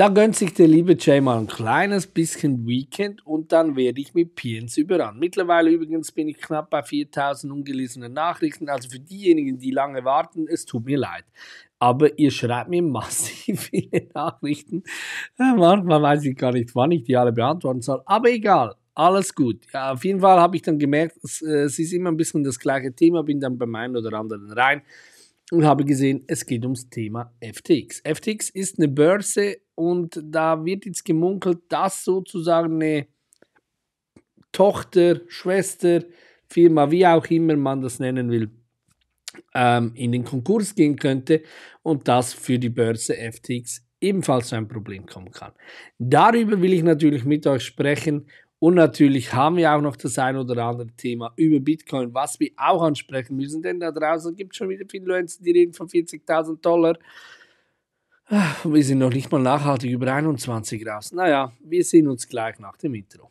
Da gönnt sich der liebe Jay mal ein kleines bisschen Weekend und dann werde ich mit Piens überrannt. Mittlerweile übrigens bin ich knapp bei 4000 ungelesenen Nachrichten. Also für diejenigen, die lange warten, es tut mir leid. Aber ihr schreibt mir massiv viele Nachrichten. Äh, manchmal weiß ich gar nicht, wann ich die alle beantworten soll. Aber egal, alles gut. Ja, auf jeden Fall habe ich dann gemerkt, es, äh, ist immer ein bisschen das gleiche Thema, bin dann beim einen oder anderen rein und habe gesehen, es geht ums Thema FTX. FTX ist eine Börse und da wird jetzt gemunkelt, dass sozusagen eine Tochter, Schwester, Firma, wie auch immer man das nennen will, ähm, in den Konkurs gehen könnte und das für die Börse FTX ebenfalls zu einem Problem kommen kann. Darüber will ich natürlich mit euch sprechen und natürlich haben wir auch noch das ein oder andere Thema über Bitcoin, was wir auch ansprechen müssen, denn da draußen gibt es schon wieder viele Influencer, die reden von 40.000 Dollar. Ah, wir sind noch nicht mal nachhaltig über 21 raus. Naja, wir sehen uns gleich nach dem Intro.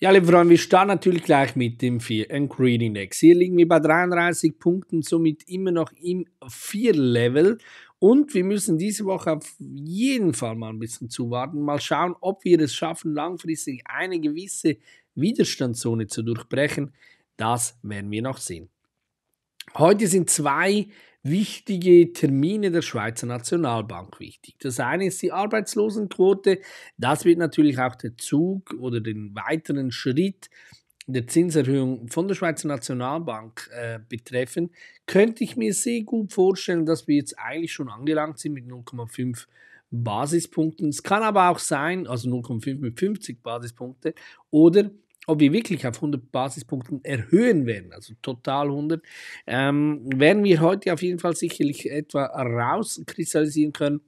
Ja, liebe Freunde, wir starten natürlich gleich mit dem 4 im Green Index. Hier liegen wir bei 33 Punkten, somit immer noch im 4-Level. Und wir müssen diese Woche auf jeden Fall mal ein bisschen zuwarten, mal schauen, ob wir es schaffen, langfristig eine gewisse Widerstandszone zu durchbrechen. Das werden wir noch sehen. Heute sind zwei wichtige Termine der Schweizer Nationalbank wichtig. Das eine ist die Arbeitslosenquote. Das wird natürlich auch der Zug oder den weiteren Schritt der Zinserhöhung von der Schweizer Nationalbank äh, betreffen, könnte ich mir sehr gut vorstellen, dass wir jetzt eigentlich schon angelangt sind mit 0,5 Basispunkten. Es kann aber auch sein, also 0,5 mit 50 Basispunkte oder ob wir wirklich auf 100 Basispunkten erhöhen werden, also total 100, ähm, werden wir heute auf jeden Fall sicherlich etwa rauskristallisieren können.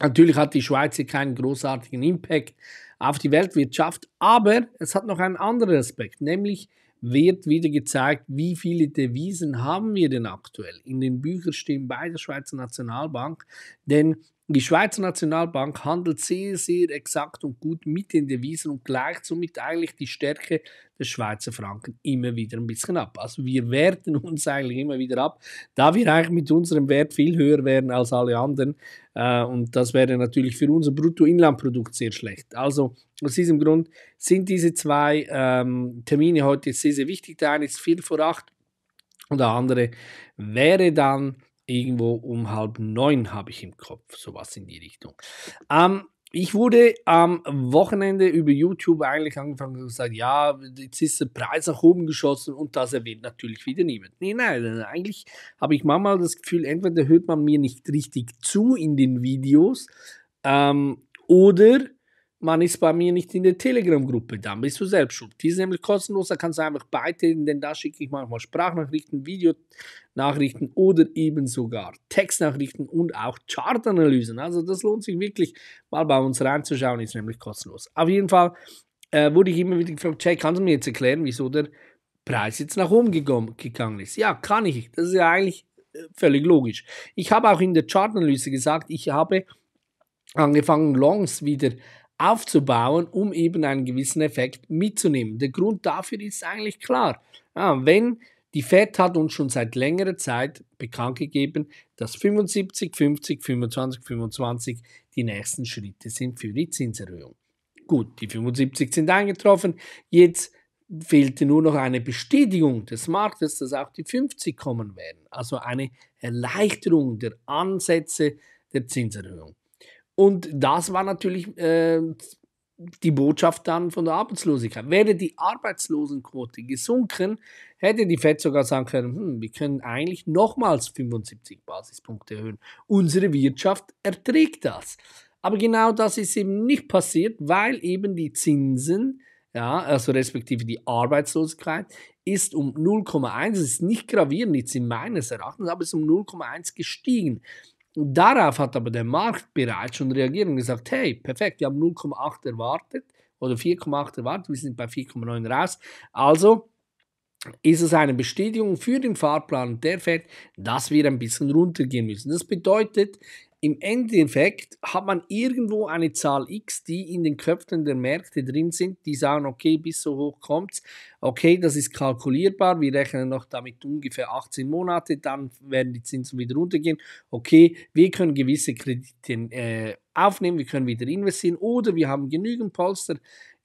Natürlich hat die Schweiz hier keinen großartigen Impact auf die Weltwirtschaft, aber es hat noch einen anderen Aspekt, nämlich wird wieder gezeigt, wie viele Devisen haben wir denn aktuell. In den Büchern stehen bei der Schweizer Nationalbank, denn die Schweizer Nationalbank handelt sehr, sehr exakt und gut mit den Devisen und gleicht somit eigentlich die Stärke des Schweizer Franken immer wieder ein bisschen ab. Also wir werten uns eigentlich immer wieder ab, da wir eigentlich mit unserem Wert viel höher wären als alle anderen. Äh, und das wäre natürlich für unser Bruttoinlandprodukt sehr schlecht. Also aus diesem Grund sind diese zwei ähm, Termine heute sehr, sehr wichtig. Der eine ist 4 vor 8 und der andere wäre dann irgendwo um halb neun habe ich im Kopf, sowas in die Richtung. Ähm, ich wurde am Wochenende über YouTube eigentlich angefangen und gesagt, ja, jetzt ist der Preis nach oben geschossen und das erwähnt natürlich wieder niemand. Nee, nein, eigentlich habe ich manchmal das Gefühl, entweder hört man mir nicht richtig zu in den Videos ähm, oder man ist bei mir nicht in der Telegram-Gruppe, dann bist du selbst schuld. Die ist nämlich kostenlos, da kannst du einfach beitreten, denn da schicke ich manchmal Sprachnachrichten, Videonachrichten oder eben sogar Textnachrichten und auch Chartanalysen. Also das lohnt sich wirklich, mal bei uns reinzuschauen, ist nämlich kostenlos. Auf jeden Fall äh, wurde ich immer wieder gefragt, Jay, kannst du mir jetzt erklären, wieso der Preis jetzt nach oben gegangen ist? Ja, kann ich. Das ist ja eigentlich äh, völlig logisch. Ich habe auch in der Chartanalyse gesagt, ich habe angefangen, Longs wieder aufzubauen, um eben einen gewissen Effekt mitzunehmen. Der Grund dafür ist eigentlich klar. Ja, ah, wenn die Fed hat uns schon seit längerer Zeit bekannt gegeben, dass 75, 50, 25, 25 die nächsten Schritte sind für die Zinserhöhung. Gut, die 75 sind eingetroffen. Jetzt fehlte nur noch eine Bestätigung des Marktes, dass auch die 50 kommen werden. Also eine Erleichterung der Ansätze der Zinserhöhung. Und das war natürlich äh, die Botschaft dann von der Arbeitslosigkeit. Wäre die Arbeitslosenquote gesunken, hätte die FED sogar sagen können, hm, wir können eigentlich nochmals 75 Basispunkte erhöhen. Unsere Wirtschaft erträgt das. Aber genau das ist eben nicht passiert, weil eben die Zinsen, ja, also respektive die Arbeitslosigkeit, ist um 0,1, es ist nicht gravierend, jetzt in meines Erachtens, aber es ist um 0,1 gestiegen. Darauf hat aber der Markt bereits schon reagiert und gesagt, hey, perfekt, wir haben 0,8 erwartet oder 4,8 erwartet, wir sind bei 4,9 raus. Also ist es eine Bestätigung für den Fahrplan und der fährt, dass wir ein bisschen runtergehen müssen. Das bedeutet, im Endeffekt hat man irgendwo eine Zahl X, die in den Köpfen der Märkte drin sind, die sagen, okay, bis so hoch kommt es. okay, das ist kalkulierbar, wir rechnen noch damit ungefähr 18 Monate, dann werden die Zinsen wieder runtergehen, okay, wir können gewisse Kredite äh, aufnehmen, wir können wieder investieren oder wir haben genügend Polster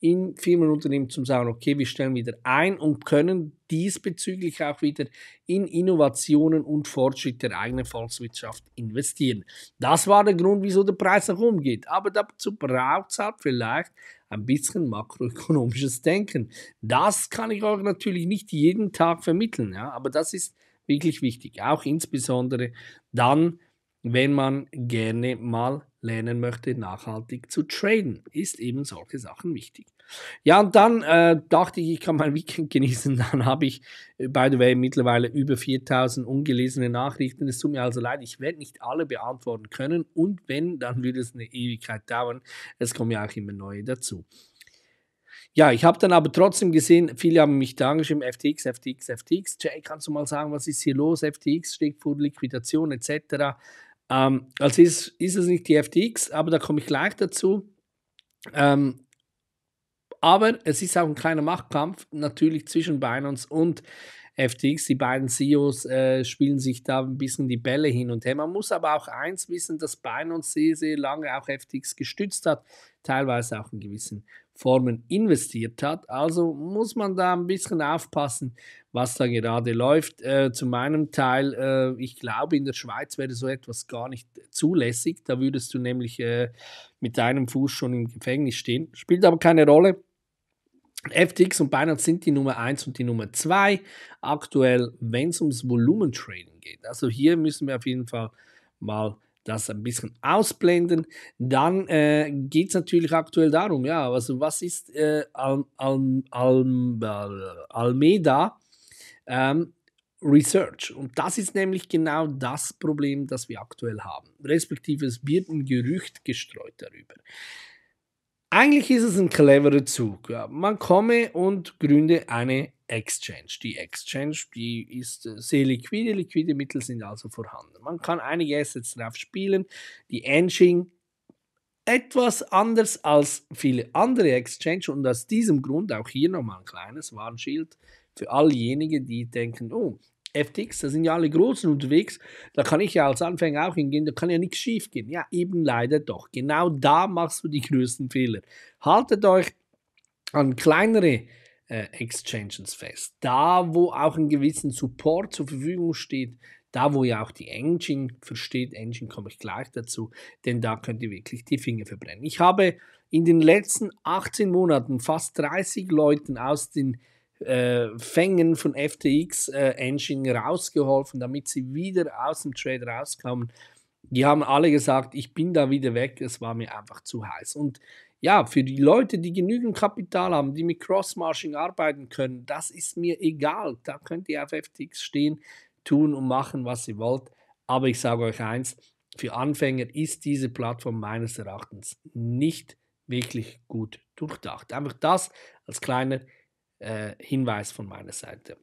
in Firmenunternehmen zu sagen, okay, wir stellen wieder ein und können diesbezüglich auch wieder in Innovationen und Fortschritt der eigenen Volkswirtschaft investieren. Das war der Grund, wieso der Preis nach oben geht. Aber dazu braucht es halt vielleicht ein bisschen makroökonomisches Denken. Das kann ich euch natürlich nicht jeden Tag vermitteln, ja, aber das ist wirklich wichtig, auch insbesondere dann, wenn man gerne mal lernen möchte, nachhaltig zu traden, ist eben solche Sachen wichtig. Ja, und dann äh, dachte ich, ich kann mein Weekend genießen. Dann habe ich, äh, by the way, mittlerweile über 4000 ungelesene Nachrichten. Es tut mir also leid, ich werde nicht alle beantworten können. Und wenn, dann würde es eine Ewigkeit dauern. Es kommen ja auch immer neue dazu. Ja, ich habe dann aber trotzdem gesehen, viele haben mich da angeschrieben, FTX, FTX, FTX. Jay, kannst du mal sagen, was ist hier los? FTX steht vor Liquidation etc. Ähm, also ist, ist es nicht die FTX, aber da komme ich gleich dazu. Ähm, aber es ist auch ein kleiner Machtkampf natürlich zwischen Binance und FTX. Die beiden CEOs äh, spielen sich da ein bisschen die Bälle hin und her. Man muss aber auch eins wissen, dass Binance sehr, sehr lange auch FTX gestützt hat, teilweise auch einen gewissen Formen investiert hat. Also muss man da ein bisschen aufpassen, was da gerade läuft. Äh, zu meinem Teil, äh, ich glaube, in der Schweiz wäre so etwas gar nicht zulässig. Da würdest du nämlich äh, mit deinem Fuß schon im Gefängnis stehen. Spielt aber keine Rolle. FTX und Binance sind die Nummer 1 und die Nummer 2 aktuell, wenn es ums Volumentrading geht. Also hier müssen wir auf jeden Fall mal das ein bisschen ausblenden. Dann äh, geht es natürlich aktuell darum, ja, also was ist äh, Al Al Al Almeida ähm, Research? Und das ist nämlich genau das Problem, das wir aktuell haben. Respektive es wird ein Gerücht gestreut darüber. Eigentlich ist es ein cleverer Zug. Ja. Man komme und gründe eine Exchange. Die Exchange, die ist äh, sehr liquide, liquide Mittel sind also vorhanden. Man kann einige Assets drauf spielen. Die Engine etwas anders als viele andere Exchange und aus diesem Grund auch hier nochmal ein kleines Warnschild für all diejenigen, die denken, oh, FTX, da sind ja alle Großen unterwegs, da kann ich ja als Anfänger auch hingehen, da kann ja nichts schief gehen. Ja, eben leider doch. Genau da machst du die größten Fehler. Haltet euch an kleinere äh, Exchanges fest. Da, wo auch ein gewissen Support zur Verfügung steht, da, wo ihr auch die Engine versteht, Engine komme ich gleich dazu, denn da könnt ihr wirklich die Finger verbrennen. Ich habe in den letzten 18 Monaten fast 30 Leuten aus den äh, Fängen von FTX äh, Engine rausgeholfen, damit sie wieder aus dem Trade rauskommen. Die haben alle gesagt, ich bin da wieder weg, es war mir einfach zu heiß. Und ja, für die Leute, die genügend Kapital haben, die mit Crossmarching arbeiten können, das ist mir egal. Da könnt ihr auf FTX stehen, tun und machen, was ihr wollt. Aber ich sage euch eins, für Anfänger ist diese Plattform meines Erachtens nicht wirklich gut durchdacht. Einfach das als kleiner äh, Hinweis von meiner Seite.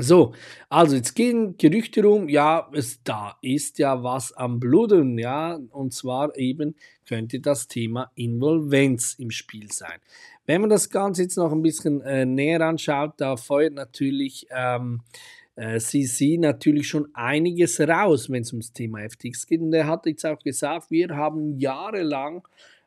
So, also jetzt gehen Gerüchte rum, ja, es, da ist ja was am Bluten, ja, und zwar eben könnte das Thema Involvenz im Spiel sein. Wenn man das Ganze jetzt noch ein bisschen äh, näher anschaut, da feuert natürlich ähm, äh, CC natürlich schon einiges raus, wenn es ums Thema FTX geht. Und er hat jetzt auch gesagt, wir haben jahrelang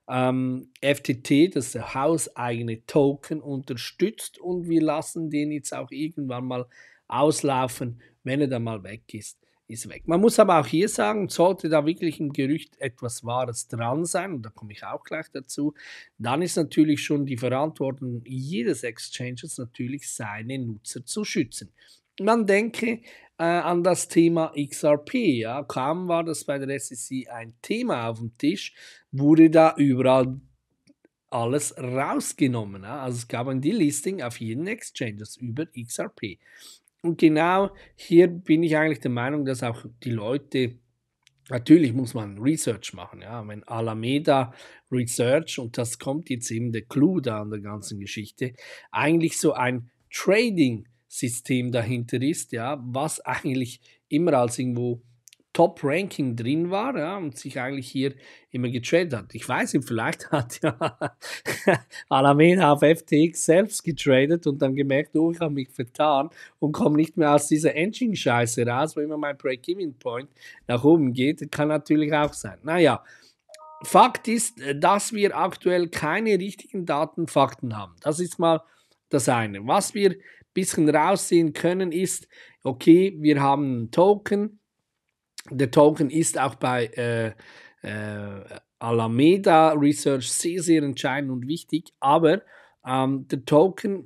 ähm, FTT, das hauseigene Token, unterstützt und wir lassen den jetzt auch irgendwann mal auslaufen, wenn er dann mal weg ist. Ist weg. Man muss aber auch hier sagen, sollte da wirklich im Gerücht etwas Wahres dran sein, und da komme ich auch gleich dazu, dann ist natürlich schon die Verantwortung jedes Exchanges natürlich, seine Nutzer zu schützen. Man denke äh, an das Thema XRP. Ja. Kaum war das bei der SEC ein Thema auf dem Tisch, wurde da überall alles rausgenommen. Ja. Also es gab ein Delisting auf jeden Exchange über XRP. Und genau hier bin ich eigentlich der Meinung, dass auch die Leute Natürlich muss man Research machen, ja. Wenn Alameda Research, und das kommt jetzt eben der Clou da an der ganzen Geschichte, eigentlich so ein Trading System dahinter ist, ja, was eigentlich immer als irgendwo Top-Ranking drin war ja, und sich eigentlich hier immer getradet hat. Ich weiß nicht, vielleicht hat ja Alameda auf FTX selbst getradet und dann gemerkt, oh, ich habe mich vertan und komme nicht mehr aus dieser Engine-Scheiße raus, wo immer mein Break-Even-Point nach oben geht. Kann natürlich auch sein. Naja, Fakt ist, äh, dass wir aktuell keine richtigen Datenfakten haben. Das ist mal das eine. Was wir bisschen raussehen können, ist, okay, wir haben einen Token. Der Token ist auch bei äh, äh, Alameda Research sehr, sehr entscheidend und wichtig, aber ähm, der Token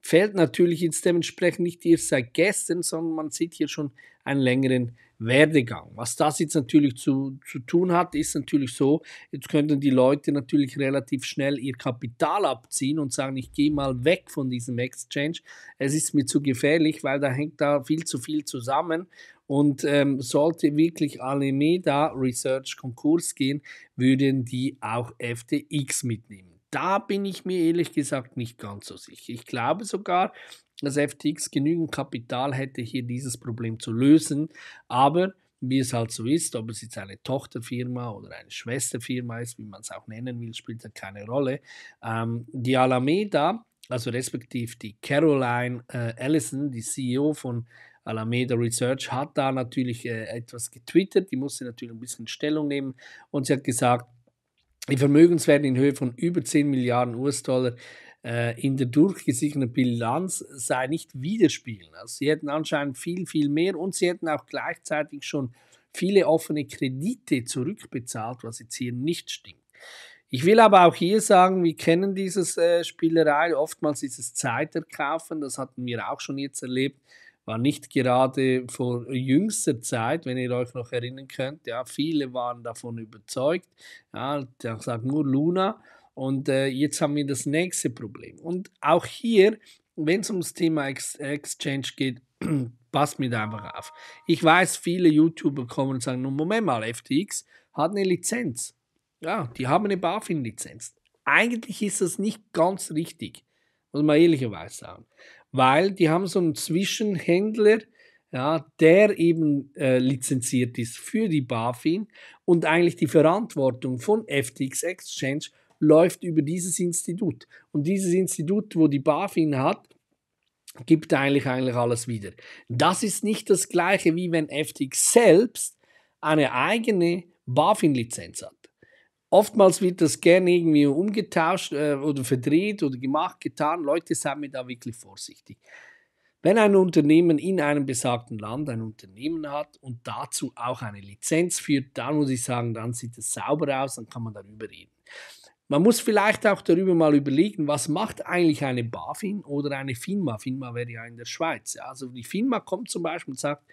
fällt natürlich jetzt dementsprechend nicht erst seit gestern, sondern man sieht hier schon einen längeren Werdegang. Was das jetzt natürlich zu, zu tun hat, ist natürlich so, jetzt könnten die Leute natürlich relativ schnell ihr Kapital abziehen und sagen, ich gehe mal weg von diesem Exchange. Es ist mir zu gefährlich, weil da hängt da viel zu viel zusammen. Und ähm, sollte wirklich Alameda Research Konkurs gehen, würden die auch FTX mitnehmen. Da bin ich mir ehrlich gesagt nicht ganz so sicher. Ich glaube sogar, dass FTX genügend Kapital hätte, hier dieses Problem zu lösen. Aber wie es halt so ist, ob es jetzt eine Tochterfirma oder eine Schwesterfirma ist, wie man es auch nennen will, spielt da keine Rolle. Ähm, die Alameda, also respektive die Caroline äh, Ellison, die CEO von Alameda Research, hat da natürlich äh, etwas getwittert, die musste natürlich ein bisschen Stellung nehmen und sie hat gesagt, die Vermögenswerte in Höhe von über 10 Milliarden US-Dollar äh, in der durchgesicherten Bilanz sei nicht widerspiegeln. Also sie hätten anscheinend viel, viel mehr und sie hätten auch gleichzeitig schon viele offene Kredite zurückbezahlt, was jetzt hier nicht stimmt. Ich will aber auch hier sagen, wir kennen dieses äh, Spielerei, oftmals dieses es Zeiterkaufen, das hatten wir auch schon jetzt erlebt, war nicht gerade vor jüngster Zeit, wenn ihr euch noch erinnern könnt, ja, viele waren davon überzeugt, ja, da sagt nur Luna, und äh, jetzt haben wir das nächste Problem. Und auch hier, wenn es ums Thema Ex Exchange geht, passt mir da einfach auf. Ich weiß, viele YouTuber kommen und sagen, Moment mal, FTX hat eine Lizenz. Ja, die haben eine BaFin-Lizenz. Eigentlich ist das nicht ganz richtig, muss man ehrlicherweise sagen. Weil die haben so einen Zwischenhändler, ja, der eben äh, lizenziert ist für die BaFin und eigentlich die Verantwortung von FTX Exchange läuft über dieses Institut. Und dieses Institut, wo die BaFin hat, gibt eigentlich, eigentlich alles wieder. Das ist nicht das gleiche, wie wenn FTX selbst eine eigene BaFin-Lizenz hat. Oftmals wird das gerne irgendwie umgetauscht äh, oder verdreht oder gemacht, getan. Leute, seien mir da wirklich vorsichtig. Wenn ein Unternehmen in einem besagten Land ein Unternehmen hat und dazu auch eine Lizenz führt, dann muss ich sagen, dann sieht es sauber aus, dann kann man darüber reden. Man muss vielleicht auch darüber mal überlegen, was macht eigentlich eine BaFin oder eine FINMA? FINMA wäre ja in der Schweiz. Also die FINMA kommt zum Beispiel und sagt,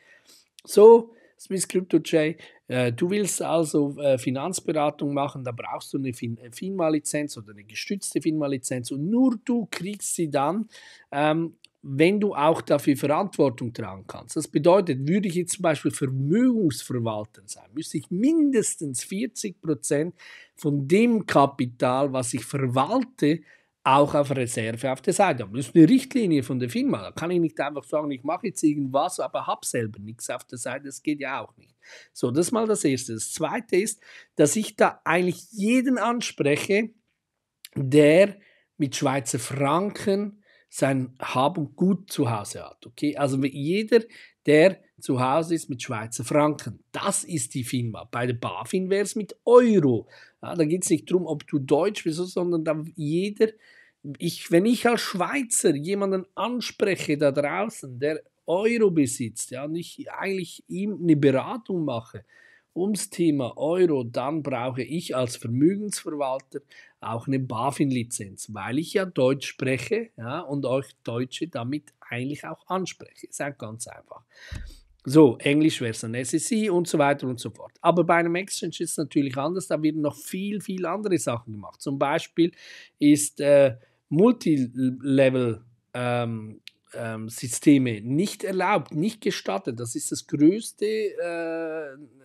so, Swiss Crypto J, äh, du willst also äh, Finanzberatung machen, da brauchst du eine fin äh, FINMA-Lizenz oder eine gestützte FINMA-Lizenz und nur du kriegst sie dann ähm, wenn du auch dafür Verantwortung tragen kannst. Das bedeutet, würde ich jetzt zum Beispiel Vermögensverwalter sein, müsste ich mindestens 40 Prozent von dem Kapital, was ich verwalte, auch auf Reserve auf der Seite haben. Das ist eine Richtlinie von der Firma. Da kann ich nicht einfach sagen, ich mache jetzt irgendwas, aber habe selber nichts auf der Seite. Das geht ja auch nicht. So, das ist mal das Erste. Das Zweite ist, dass ich da eigentlich jeden anspreche, der mit Schweizer Franken sein Hab und Gut zu Hause hat. Okay? Also jeder, der zu Hause ist mit Schweizer Franken, das ist die FINMA. Bei der BaFin wäre es mit Euro. Ja, da geht es nicht darum, ob du Deutsch bist, sondern da jeder, ich, wenn ich als Schweizer jemanden anspreche da draußen, der Euro besitzt, ja, und ich eigentlich ihm eine Beratung mache, ums Thema Euro, dann brauche ich als Vermögensverwalter auch eine BaFin-Lizenz, weil ich ja Deutsch spreche ja, und euch Deutsche damit eigentlich auch anspreche. Ist ja ganz einfach. So, Englisch wäre versus SSI und so weiter und so fort. Aber bei einem Exchange ist es natürlich anders, da werden noch viel, viel andere Sachen gemacht. Zum Beispiel ist äh, Multilevel ähm, ähm, Systeme nicht erlaubt, nicht gestattet. Das ist das größte äh,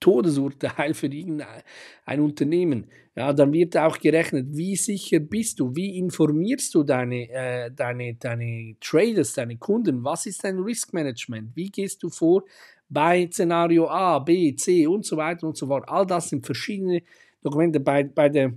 Todesurteil für irgendein Unternehmen. Ja, dann wird auch gerechnet, wie sicher bist du, wie informierst du deine, äh, deine, deine Traders, deine Kunden, was ist dein Risk Management, wie gehst du vor bei Szenario A, B, C und so weiter und so fort. All das sind verschiedene Dokumente. Bei, bei der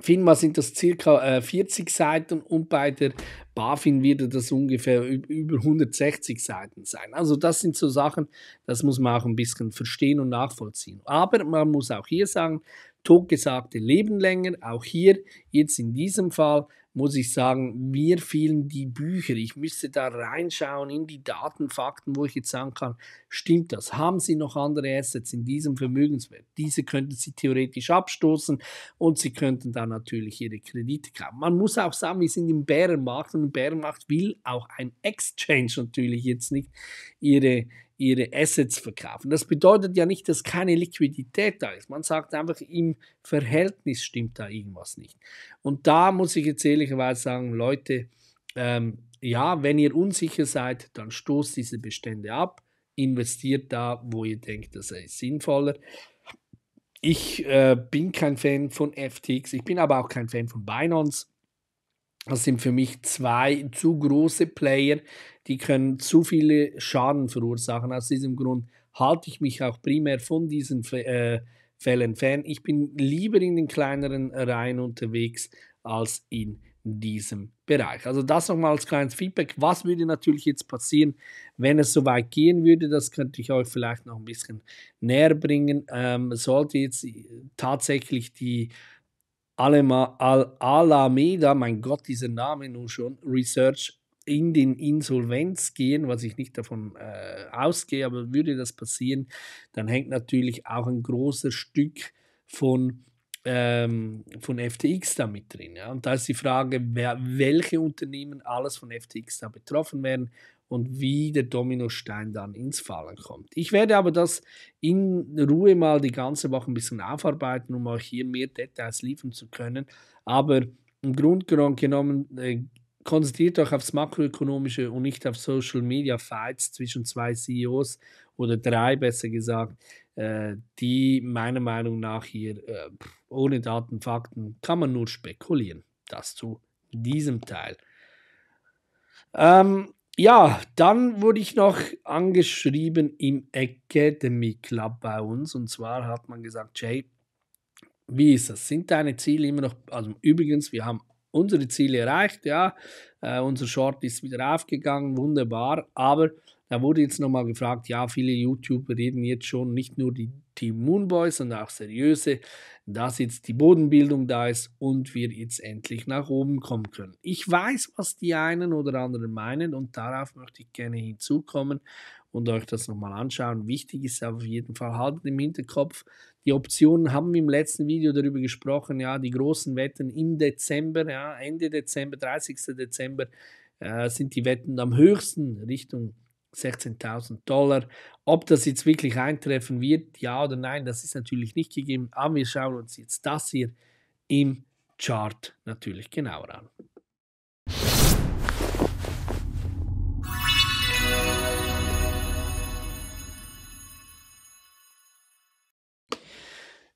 FINMA sind das circa 40 äh, Seiten und bei der BaFin wird das ungefähr über 160 Seiten sein. Also das sind so Sachen, das muss man auch ein bisschen verstehen und nachvollziehen. Aber man muss auch hier sagen, totgesagte leben länger. Auch hier, jetzt in diesem Fall, muss ich sagen, mir fehlen die Bücher. Ich müsste da reinschauen in die Daten, Fakten, wo ich jetzt sagen kann, stimmt das? Haben Sie noch andere Assets in diesem Vermögenswert? Diese könnten Sie theoretisch abstoßen und Sie könnten dann natürlich Ihre Kredite kaufen. Man muss auch sagen, wir sind im Bärenmarkt und im Bärenmarkt will auch ein Exchange natürlich jetzt nicht ihre ihre Assets verkaufen. Das bedeutet ja nicht, dass keine Liquidität da ist. Man sagt einfach, im Verhältnis stimmt da irgendwas nicht. Und da muss ich jetzt ehrlicherweise sagen, Leute, ähm, ja, wenn ihr unsicher seid, dann stoßt diese Bestände ab, investiert da, wo ihr denkt, das sei sinnvoller. Ich äh, bin kein Fan von FTX, ich bin aber auch kein Fan von Binance. Das sind für mich zwei zu große Player, die können zu viele Schaden verursachen. Aus diesem Grund halte ich mich auch primär von diesen äh, Fällen fern. Ich bin lieber in den kleineren Reihen unterwegs als in diesem Bereich. Also das nochmal als kleines Feedback. Was würde natürlich jetzt passieren, wenn es so weit gehen würde? Das könnte ich euch vielleicht noch ein bisschen näher bringen. Ähm, sollte jetzt äh, tatsächlich die alameda mein Gott, dieser Name nun schon, Research in den Insolvenz gehen, was ich nicht davon äh, ausgehe, aber würde das passieren, dann hängt natürlich auch ein großes Stück von, ähm, von FTX da mit drin. Ja? Und da ist die Frage, wer, welche Unternehmen alles von FTX da betroffen werden und wie der Dominostein dann ins Fallen kommt. Ich werde aber das in Ruhe mal die ganze Woche ein bisschen aufarbeiten, um euch hier mehr Details liefern zu können. Aber im Grunde genommen äh, konzentriert euch aufs Makroökonomische und nicht auf Social Media Fights zwischen zwei CEOs oder drei besser gesagt, äh, die meiner Meinung nach hier äh, ohne Daten, Fakten kann man nur spekulieren. Das zu diesem Teil. Ähm, ja, dann wurde ich noch angeschrieben im Academy Club bei uns. Und zwar hat man gesagt, Jay, wie ist das? Sind deine Ziele immer noch, also übrigens, wir haben unsere Ziele erreicht, ja, äh, unser Short ist wieder aufgegangen, wunderbar, aber da wurde jetzt nochmal gefragt, ja, viele YouTuber reden jetzt schon nicht nur die, Team Moonboys, sondern auch seriöse, dass jetzt die Bodenbildung da ist und wir jetzt endlich nach oben kommen können. Ich weiß, was die einen oder anderen meinen und darauf möchte ich gerne hinzukommen und euch das nochmal anschauen. Wichtig ist auf jeden Fall, haltet im Hinterkopf, die Optionen haben wir im letzten Video darüber gesprochen, ja, die großen Wetten im Dezember, ja, Ende Dezember, 30. Dezember äh, sind die Wetten am höchsten Richtung 16.000 Dollar. Ob das jetzt wirklich eintreffen wird, ja oder nein, das ist natürlich nicht gegeben. Aber wir schauen uns jetzt das hier im Chart natürlich genauer an.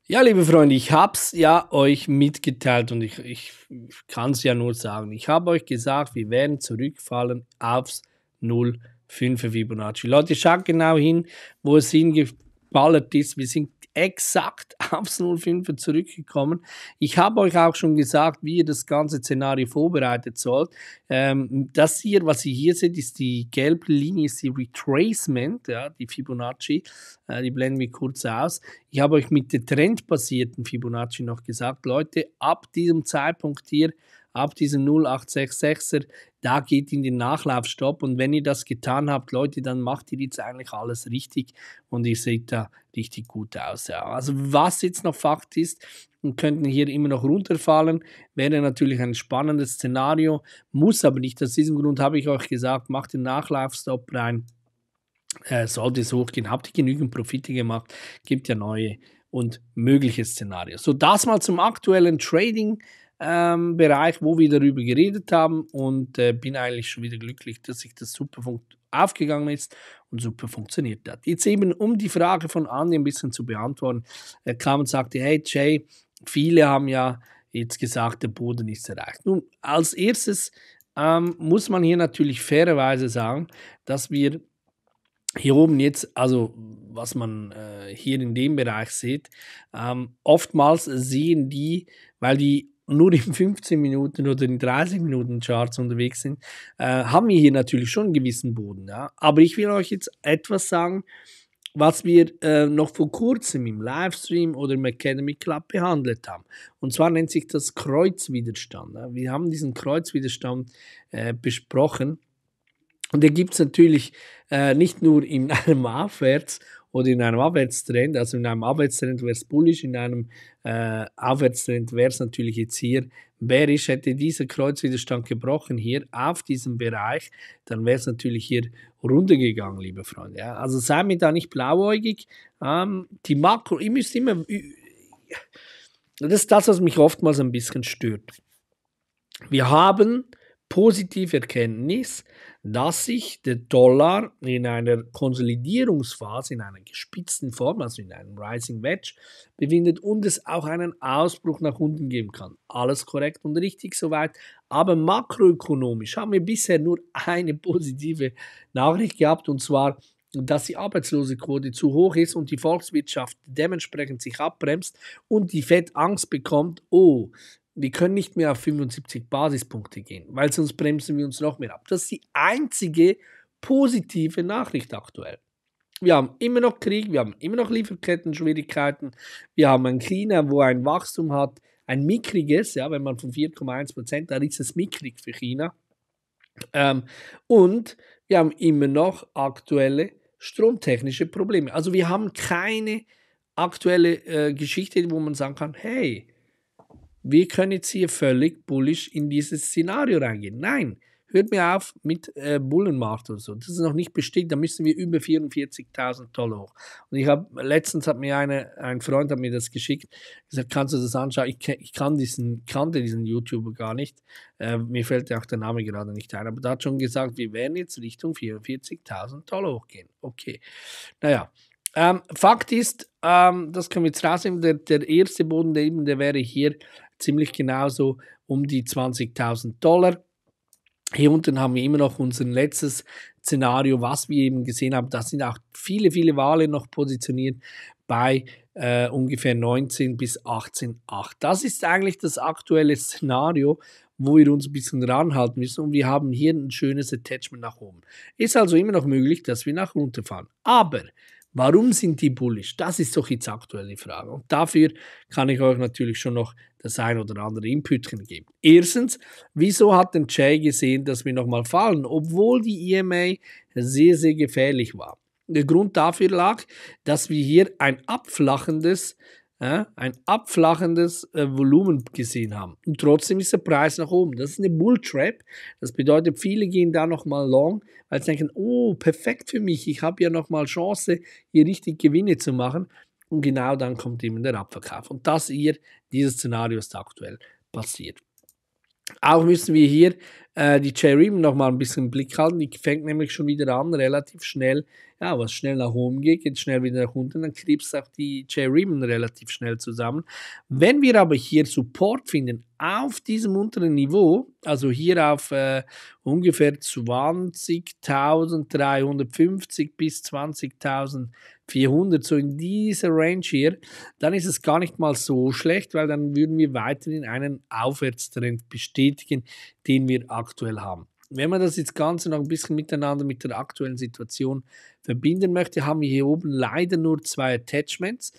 Ja, liebe Freunde, ich habe es ja euch mitgeteilt und ich, ich, ich kann es ja nur sagen. Ich habe euch gesagt, wir werden zurückfallen aufs Null 5 Fibonacci. Leute, schaut genau hin, wo es hingeballert ist. Wir sind exakt aufs 05er zurückgekommen. Ich habe euch auch schon gesagt, wie ihr das ganze Szenario vorbereitet sollt. Ähm, das hier, was ihr hier seht, ist die gelbe Linie, ist die Retracement, ja, die Fibonacci. Äh, die blenden wir kurz aus. Ich habe euch mit der trendbasierten Fibonacci noch gesagt, Leute, ab diesem Zeitpunkt hier ab diesem 0866er, da geht in den Nachlaufstopp. Und wenn ihr das getan habt, Leute, dann macht ihr jetzt eigentlich alles richtig und ihr seht da richtig gut aus. Ja. Also was jetzt noch Fakt ist, und könnten hier immer noch runterfallen, wäre natürlich ein spannendes Szenario, muss aber nicht. Aus diesem Grund habe ich euch gesagt, macht den Nachlaufstopp rein, äh, sollte es hochgehen, habt ihr genügend Profite gemacht, gibt ja neue und mögliche Szenarien. So, das mal zum aktuellen Trading ähm, Bereich, wo wir darüber geredet haben und äh, bin eigentlich schon wieder glücklich, dass sich das super aufgegangen ist und super funktioniert hat. Jetzt eben, um die Frage von Andi ein bisschen zu beantworten, er kam und sagte, hey Jay, viele haben ja jetzt gesagt, der Boden ist erreicht. Nun, als erstes ähm, muss man hier natürlich fairerweise sagen, dass wir hier oben jetzt, also was man äh, hier in dem Bereich sieht, ähm, oftmals sehen die, weil die nur in 15 Minuten oder in 30 Minuten Charts unterwegs sind, äh, haben wir hier natürlich schon einen gewissen Boden. Ja? Aber ich will euch jetzt etwas sagen, was wir äh, noch vor kurzem im Livestream oder im Academy Club behandelt haben. Und zwar nennt sich das Kreuzwiderstand. Ja? Wir haben diesen Kreuzwiderstand äh, besprochen. Und der gibt es natürlich äh, nicht nur in einem Aufwärts- oder in einem Abwärtstrend. Also in einem Abwärtstrend wäre es bullish, in einem äh, Aufwärtstrend wäre es natürlich jetzt hier bärisch. Hätte dieser Kreuzwiderstand gebrochen hier auf diesem Bereich, dann wäre es natürlich hier runtergegangen, liebe Freunde. Ja, also sei mir da nicht blauäugig. Ähm, die Makro, ihr müsst immer... Das ist das, was mich oftmals ein bisschen stört. Wir haben positive Erkenntnis, dass sich der Dollar in einer Konsolidierungsphase, in einer gespitzten Form, also in einem Rising Wedge, befindet und es auch einen Ausbruch nach unten geben kann. Alles korrekt und richtig soweit. Aber makroökonomisch haben wir bisher nur eine positive Nachricht gehabt und zwar dass die Arbeitslosequote zu hoch ist und die Volkswirtschaft dementsprechend sich abbremst und die Fed Angst bekommt, oh, wir können nicht mehr auf 75 Basispunkte gehen, weil sonst bremsen wir uns noch mehr ab. Das ist die einzige positive Nachricht aktuell. Wir haben immer noch Krieg, wir haben immer noch Lieferketten-Schwierigkeiten, wir haben ein China, wo ein Wachstum hat, ein mickriges, ja, wenn man von 4,1 Prozent, dann ist es mickrig für China. Ähm, und wir haben immer noch aktuelle stromtechnische Probleme. Also wir haben keine aktuelle äh, Geschichte, wo man sagen kann, hey, wir können jetzt hier völlig bullish in dieses Szenario reingehen. Nein, hört mir auf mit äh, Bullenmarkt und so. Das ist noch nicht bestätigt, da müssen wir über 44.000 Dollar hoch. Und ich habe, letztens hat mir eine, ein Freund hat mir das geschickt, gesagt, kannst du das anschauen? Ich, ich kann diesen, kannte diesen YouTuber gar nicht. Äh, mir fällt ja auch der Name gerade nicht ein, aber da hat schon gesagt, wir werden jetzt Richtung 44.000 Dollar hochgehen. Okay, naja. Ähm, Fakt ist, ähm, das können wir jetzt rausnehmen, der, der erste Boden, der, eben, der wäre hier ziemlich genau so um die 20.000 Dollar. Hier unten haben wir immer noch unser letztes Szenario, was wir eben gesehen haben. Da sind auch viele, viele Wale noch positioniert bei äh, ungefähr 19 bis 18,8. Das ist eigentlich das aktuelle Szenario, wo wir uns ein bisschen ranhalten müssen und wir haben hier ein schönes Attachment nach oben. Ist also immer noch möglich, dass wir nach runter fahren. Aber Warum sind die bullish? Das ist doch jetzt aktuelle Frage. Und dafür kann ich euch natürlich schon noch das ein oder andere Inputchen geben. Erstens, wieso hat denn Jay gesehen, dass wir nochmal fallen, obwohl die EMA sehr, sehr gefährlich war? Der Grund dafür lag, dass wir hier ein abflachendes ja, äh, ein abflachendes äh, Volumen gesehen haben. Und trotzdem ist der Preis nach oben. Das ist eine Bulltrap. Das bedeutet, viele gehen da nochmal long, weil sie denken, oh, perfekt für mich. Ich habe ja nochmal Chance, hier richtig Gewinne zu machen. Und genau dann kommt eben der Abverkauf. Und das hier, dieses Szenario ist aktuell passiert. Auch müssen wir hier äh, die Cherry noch mal ein bisschen im Blick halten. Die fängt nämlich schon wieder an, relativ schnell. Ja, was schnell nach oben geht, geht schnell wieder nach unten. Dann kriegst auch die Cherry relativ schnell zusammen. Wenn wir aber hier Support finden auf diesem unteren Niveau, also hier auf äh, ungefähr 20.350 bis 20.400, so in dieser Range hier, dann ist es gar nicht mal so schlecht, weil dann würden wir weiterhin einen Aufwärtstrend bestätigen, den wir aktuell haben. Wenn man das jetzt Ganze noch ein bisschen miteinander mit der aktuellen Situation verbinden möchte, haben wir hier oben leider nur zwei Attachments,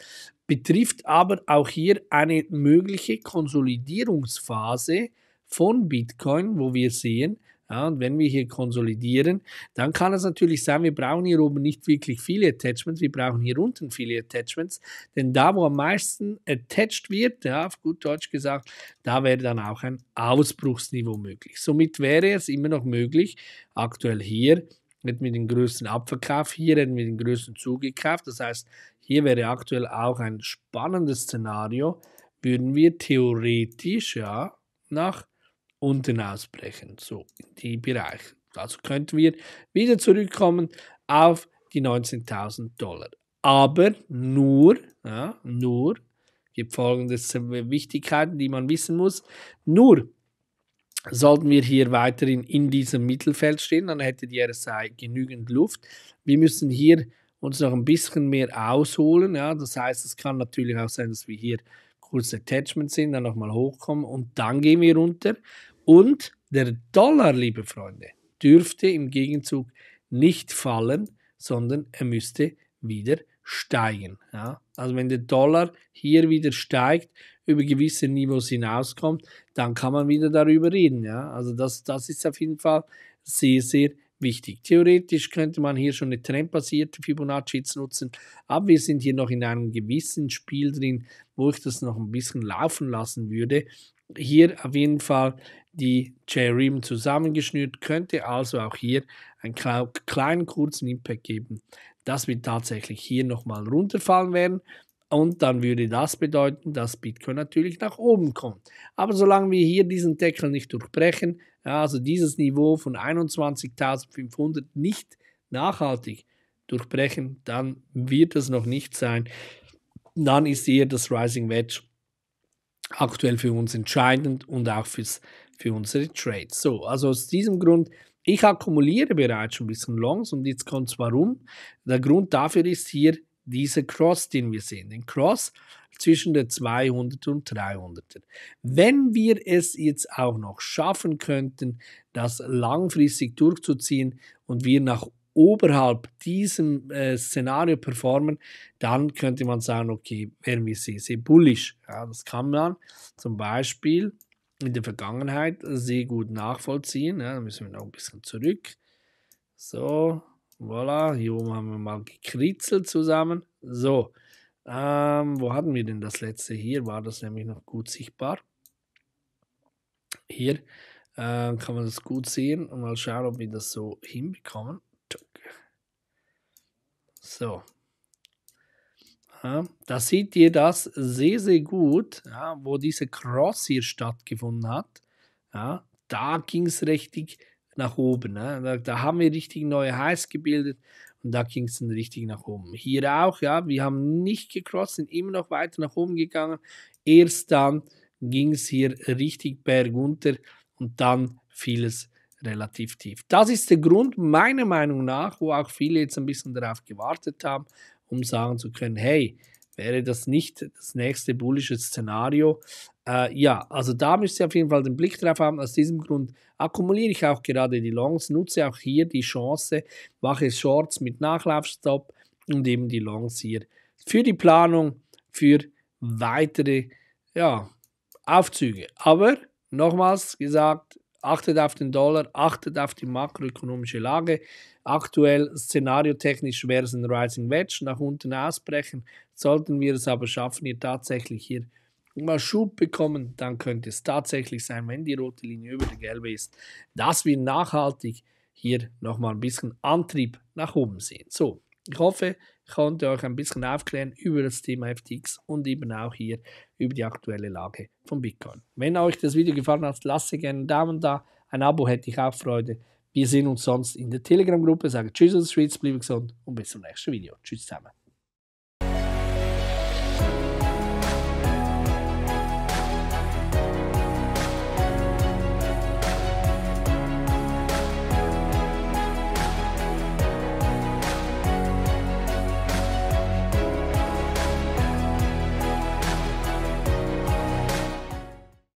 betrifft aber auch hier eine mögliche Konsolidierungsphase von Bitcoin, wo wir sehen, ja, und wenn wir hier konsolidieren, dann kann es natürlich sein, wir brauchen hier oben nicht wirklich viele Attachments, wir brauchen hier unten viele Attachments, denn da, wo am meisten attached wird, ja, auf gut Deutsch gesagt, da wäre dann auch ein Ausbruchsniveau möglich. Somit wäre es immer noch möglich, aktuell hier hätten wir den größten Abverkauf, hier hätten wir den größten Zugekauf, Das heißt, hier wäre aktuell auch ein spannendes Szenario, würden wir theoretisch ja nach unten ausbrechen. So, in die Bereich. Also könnten wir wieder zurückkommen auf die 19.000 Dollar. Aber nur, ja, nur, gibt folgende Wichtigkeiten, die man wissen muss, nur sollten wir hier weiterhin in diesem Mittelfeld stehen, dann hätte die RSI genügend Luft. Wir müssen hier uns noch ein bisschen mehr ausholen. Ja, das heißt, es kann natürlich auch sein, dass wir hier kurz Attachments sind, dann nochmal hochkommen und dann gehen wir runter. Und der Dollar, liebe Freunde, dürfte im Gegenzug nicht fallen, sondern er müsste wieder steigen. Ja? Also wenn der Dollar hier wieder steigt, über gewisse Niveaus hinauskommt, dann kann man wieder darüber reden. Ja? Also das, das ist auf jeden Fall sehr, sehr wichtig. Theoretisch könnte man hier schon eine trendbasierte Fibonacci nutzen, aber wir sind hier noch in einem gewissen Spiel drin, wo ich das noch ein bisschen laufen lassen würde hier auf jeden Fall die J-Rim zusammengeschnürt, könnte also auch hier einen kleinen kurzen Impact geben, dass wir tatsächlich hier nochmal runterfallen werden. Und dann würde das bedeuten, dass Bitcoin natürlich nach oben kommt. Aber solange wir hier diesen Deckel nicht durchbrechen, also dieses Niveau von 21.500 nicht nachhaltig durchbrechen, dann wird es noch nicht sein. Dann ist hier das Rising Wedge aktuell für uns entscheidend und auch fürs, für unsere Trades. So, also aus diesem Grund, ich akkumuliere bereits schon ein bisschen Longs und jetzt kommt es warum. Der Grund dafür ist hier dieser Cross, den wir sehen, den Cross zwischen der 200 und 300er. Wenn wir es jetzt auch noch schaffen könnten, das langfristig durchzuziehen und wir nach oberhalb diesem äh, Szenario performen, dann könnte man sagen, okay, wären wir sehr, sehr bullish. Ja, das kann man zum Beispiel in der Vergangenheit sehr gut nachvollziehen. Ja, da müssen wir noch ein bisschen zurück. So, voilà, hier oben haben wir mal gekritzelt zusammen. So, ähm, wo hatten wir denn das letzte? Hier war das nämlich noch gut sichtbar. Hier äh, kann man das gut sehen und mal schauen, ob wir das so hinbekommen. So. Ja, da seht ihr das sehr, sehr gut, ja, wo diese Cross hier stattgefunden hat. Ja, da ging es richtig nach oben. Ne? Da, da, haben wir richtig neue Highs gebildet und da ging es dann richtig nach oben. Hier auch, ja, wir haben nicht gecrossed, sind immer noch weiter nach oben gegangen. Erst dann ging es hier richtig bergunter und dann fiel es relativ tief. Das ist der Grund, meiner Meinung nach, wo auch viele jetzt ein bisschen darauf gewartet haben, um sagen zu können, hey, wäre das nicht das nächste bullische Szenario? Äh, ja, also da müsst ihr auf jeden Fall den Blick drauf haben. Aus diesem Grund akkumuliere ich auch gerade die Longs, nutze auch hier die Chance, mache Shorts mit Nachlaufstopp und eben die Longs hier für die Planung, für weitere ja, Aufzüge. Aber nochmals gesagt, achtet auf den Dollar, achtet auf die makroökonomische Lage. Aktuell szenariotechnisch wäre es ein Rising Wedge, nach unten ausbrechen. Sollten wir es aber schaffen, hier tatsächlich hier mal Schub bekommen, dann könnte es tatsächlich sein, wenn die rote Linie über die gelbe ist, dass wir nachhaltig hier nochmal ein bisschen Antrieb nach oben sehen. So, ich hoffe, ich konnte euch ein bisschen aufklären über das Thema FTX und eben auch hier über die aktuelle Lage von Bitcoin. Wenn euch das Video gefallen hat, lasst gerne einen Daumen da. Ein Abo hätte ich auch Freude. Wir sehen uns sonst in der Telegram-Gruppe. Sage Tschüss aus der Schweiz, bleiben gesund und bis zum nächsten Video. Tschüss zusammen.